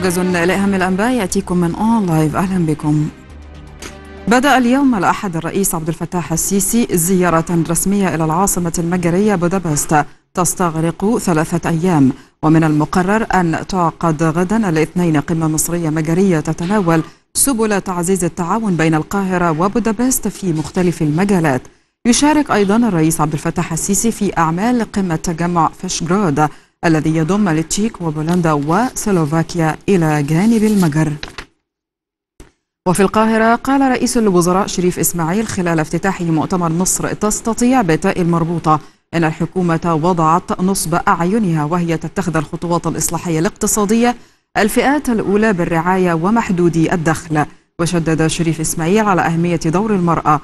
موجز لأهم الأنباء يأتيكم من أون لايف أهلا بكم بدأ اليوم الأحد الرئيس عبد الفتاح السيسي زيارة رسمية إلى العاصمة المجرية بودابست تستغرق ثلاثة أيام ومن المقرر أن تعقد غدا الاثنين قمة مصرية مجرية تتناول سبل تعزيز التعاون بين القاهرة وبودابست في مختلف المجالات يشارك أيضا الرئيس عبد الفتاح السيسي في أعمال قمة تجمع فشجراد الذي يضم التشيك وبولندا وسلوفاكيا إلى جانب المجر وفي القاهرة قال رئيس الوزراء شريف إسماعيل خلال افتتاحه مؤتمر مصر تستطيع بتاء المربوطة إن الحكومة وضعت نصب أعينها وهي تتخذ الخطوات الإصلاحية الاقتصادية الفئات الأولى بالرعاية ومحدودي الدخل وشدد شريف إسماعيل على أهمية دور المرأة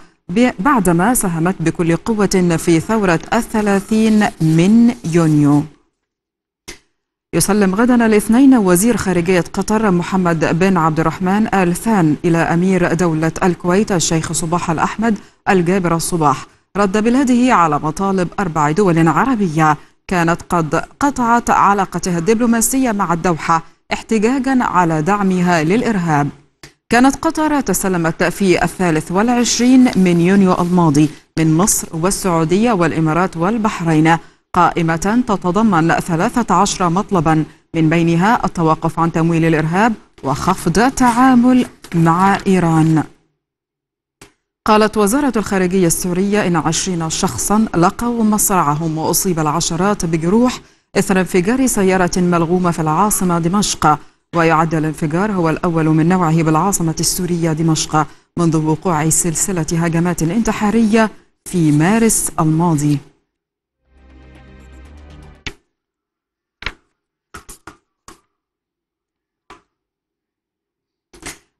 بعدما ساهمت بكل قوة في ثورة الثلاثين من يونيو يسلم غدا الاثنين وزير خارجية قطر محمد بن عبد الرحمن آل ثان إلى أمير دولة الكويت الشيخ صباح الأحمد الجابر الصباح رد بلاده على مطالب أربع دول عربية كانت قد قطعت علاقتها الدبلوماسية مع الدوحة احتجاجا على دعمها للإرهاب كانت قطر تسلمت في الثالث والعشرين من يونيو الماضي من مصر والسعودية والإمارات والبحرين قائمة تتضمن 13 مطلبا من بينها التوقف عن تمويل الإرهاب وخفض التعامل مع إيران قالت وزارة الخارجية السورية إن عشرين شخصا لقوا مصرعهم وأصيب العشرات بجروح إثر انفجار سيارة ملغومة في العاصمة دمشق ويعد الانفجار هو الأول من نوعه بالعاصمة السورية دمشق منذ وقوع سلسلة هجمات انتحارية في مارس الماضي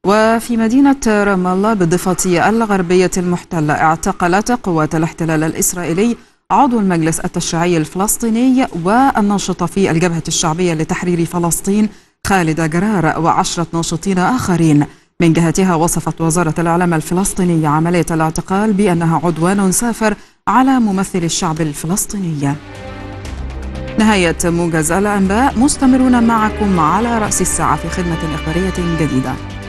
وفي مدينة رام الله بالضفة الغربية المحتلة اعتقلت قوات الاحتلال الإسرائيلي عضو المجلس التشريعي الفلسطيني والناشطة في الجبهة الشعبية لتحرير فلسطين خالد جرار وعشرة ناشطين آخرين من جهتها وصفت وزارة الإعلام الفلسطينية عملية الاعتقال بأنها عدوان سافر على ممثل الشعب الفلسطيني نهاية موجز الأنباء مستمرون معكم على رأس الساعة في خدمة إخبارية جديدة